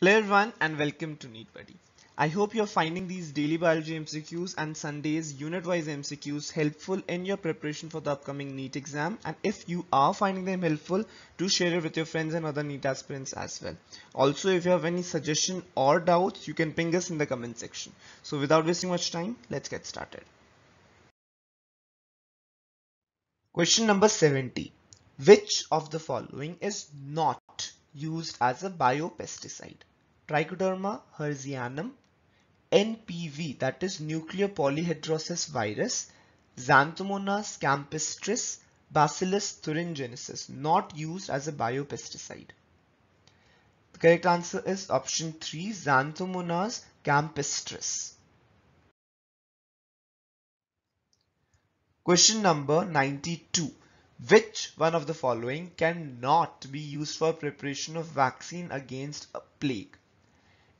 Hello everyone and welcome to Neat Buddy. I hope you're finding these daily biology MCQs and Sunday's unit-wise MCQs helpful in your preparation for the upcoming NEET exam and if you are finding them helpful, do share it with your friends and other NEET aspirants as well. Also, if you have any suggestion or doubts, you can ping us in the comment section. So without wasting much time, let's get started. Question number 70. Which of the following is not used as a biopesticide. Trichoderma herzianum, NPV that is nuclear polyhedrosis virus, Xanthomonas campestris, Bacillus thuringiensis not used as a biopesticide. The correct answer is option 3 Xanthomonas campestris. Question number 92. Which one of the following cannot be used for preparation of vaccine against a plague?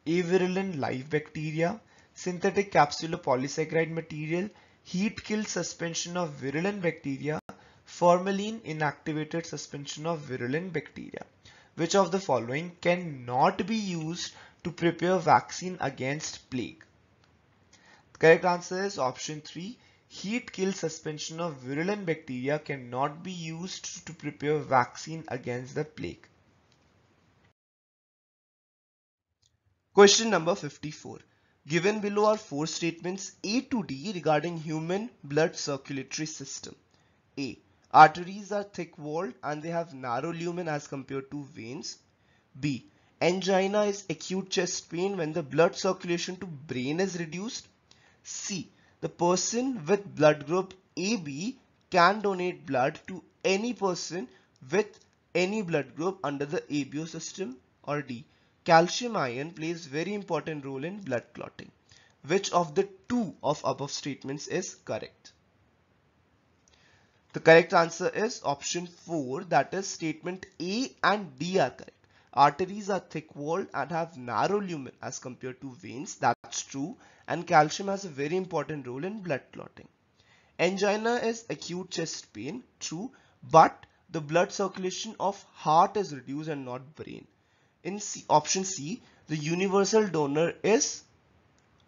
Avirulent live bacteria, synthetic capsular polysaccharide material, heat killed suspension of virulent bacteria, formalin inactivated suspension of virulent bacteria. Which of the following cannot be used to prepare vaccine against plague? The correct answer is option 3 Heat kill suspension of virulent bacteria cannot be used to prepare vaccine against the plague. Question number 54. Given below are four statements A to D regarding human blood circulatory system. A. Arteries are thick-walled and they have narrow lumen as compared to veins. B. Angina is acute chest pain when the blood circulation to brain is reduced. C. The person with blood group AB can donate blood to any person with any blood group under the ABO system or D. Calcium ion plays very important role in blood clotting. Which of the two of above statements is correct? The correct answer is option 4 that is statement A and D are correct. Arteries are thick-walled and have narrow lumen as compared to veins, that's true, and calcium has a very important role in blood clotting. Angina is acute chest pain, true, but the blood circulation of heart is reduced and not brain. In C, option C, the universal donor is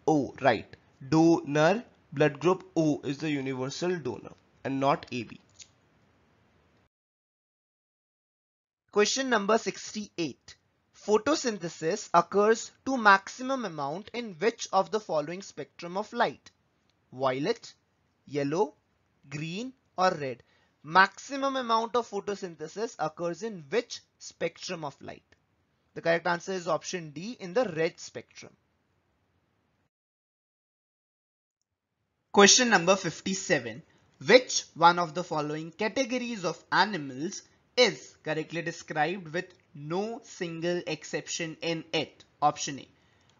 O, right. Donor, blood group O is the universal donor and not AB. Question number 68. Photosynthesis occurs to maximum amount in which of the following spectrum of light? Violet, yellow, green or red? Maximum amount of photosynthesis occurs in which spectrum of light? The correct answer is option D in the red spectrum. Question number 57. Which one of the following categories of animals is correctly described with no single exception in it. Option A.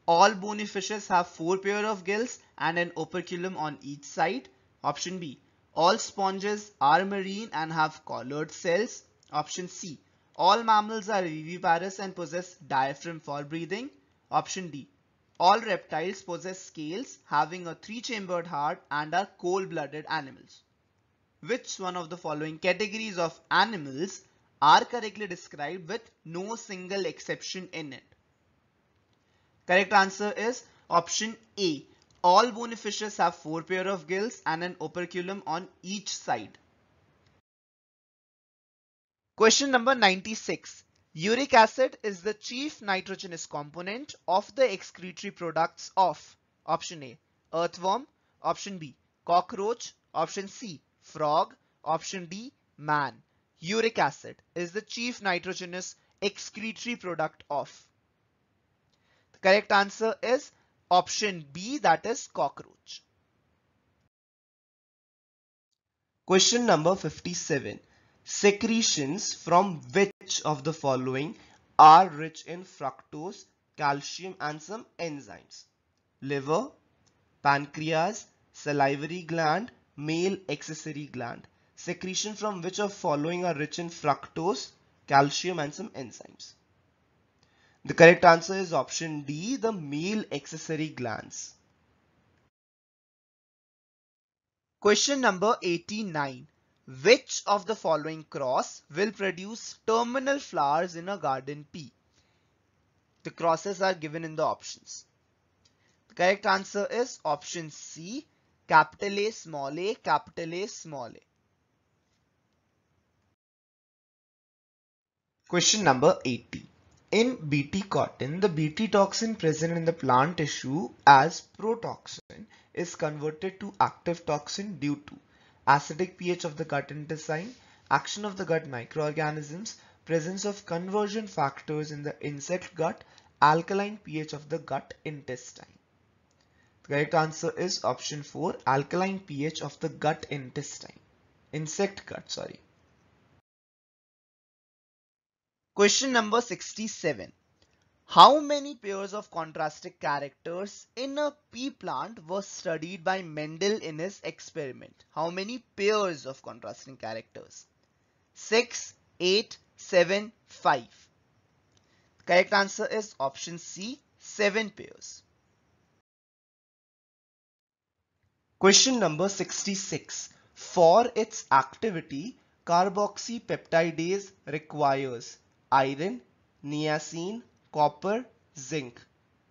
All bony fishes have four pair of gills and an operculum on each side. Option B. All sponges are marine and have collared cells. Option C. All mammals are viviparous and possess diaphragm for breathing. Option D. All reptiles possess scales having a three-chambered heart and are cold-blooded animals which one of the following categories of animals are correctly described with no single exception in it. Correct answer is option A. All bony fishes have four pair of gills and an operculum on each side. Question number 96. Uric acid is the chief nitrogenous component of the excretory products of option A. Earthworm, option B. Cockroach, option C frog. Option D, man. Uric acid is the chief nitrogenous excretory product of. The correct answer is option B that is cockroach. Question number 57. Secretions from which of the following are rich in fructose, calcium and some enzymes? Liver, pancreas, salivary gland male accessory gland, secretion from which of following are rich in fructose, calcium and some enzymes. The correct answer is option D, the male accessory glands. Question number 89. Which of the following cross will produce terminal flowers in a garden P? The crosses are given in the options. The correct answer is option C, capital A small a capital A small a. Question number 80. In Bt cotton, the Bt toxin present in the plant tissue as protoxin is converted to active toxin due to acidic pH of the gut intestine, action of the gut microorganisms, presence of conversion factors in the insect gut, alkaline pH of the gut intestine. Correct answer is option 4, alkaline pH of the gut intestine. Insect gut, sorry. Question number 67. How many pairs of contrastic characters in a pea plant were studied by Mendel in his experiment? How many pairs of contrasting characters? 6, 8, 7, 5. correct answer is option C, 7 pairs. Question number 66. For its activity, carboxypeptidase requires iron, niacin, copper, zinc.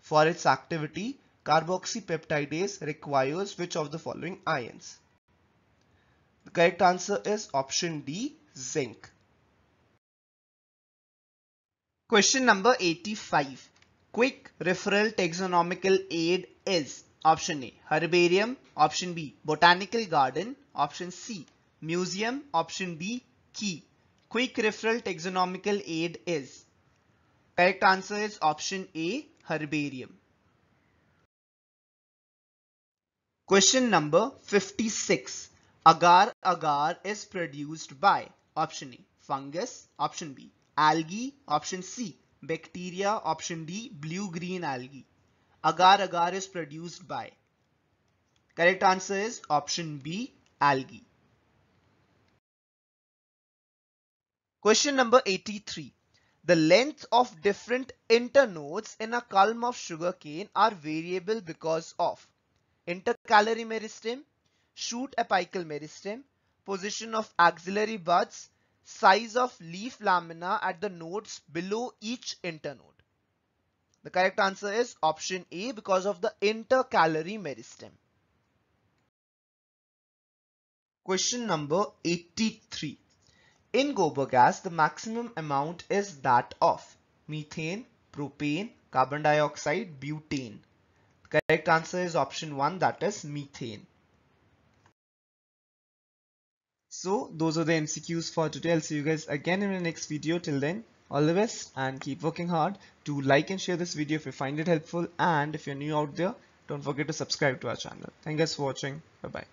For its activity, carboxypeptidase requires which of the following ions? The correct answer is option D, zinc. Question number 85. Quick referral taxonomical aid is Option A Herbarium, option B Botanical Garden, option C Museum, option B Key. Quick referral taxonomical aid is Correct answer is option A Herbarium. Question number 56 Agar agar is produced by option A fungus, option B algae, option C bacteria, option D blue green algae agar-agar is produced by? Correct answer is option B, algae. Question number 83. The length of different internodes in a culm of sugarcane are variable because of intercalary meristem, shoot apical meristem, position of axillary buds, size of leaf lamina at the nodes below each internode. The correct answer is option A because of the intercalary meristem. Question number 83. In Gober gas, the maximum amount is that of methane, propane, carbon dioxide, butane. The correct answer is option 1 that is methane. So those are the MCQs for today. I'll see you guys again in the next video. Till then, all the best and keep working hard To like and share this video if you find it helpful and if you're new out there don't forget to subscribe to our channel thank you guys for watching bye bye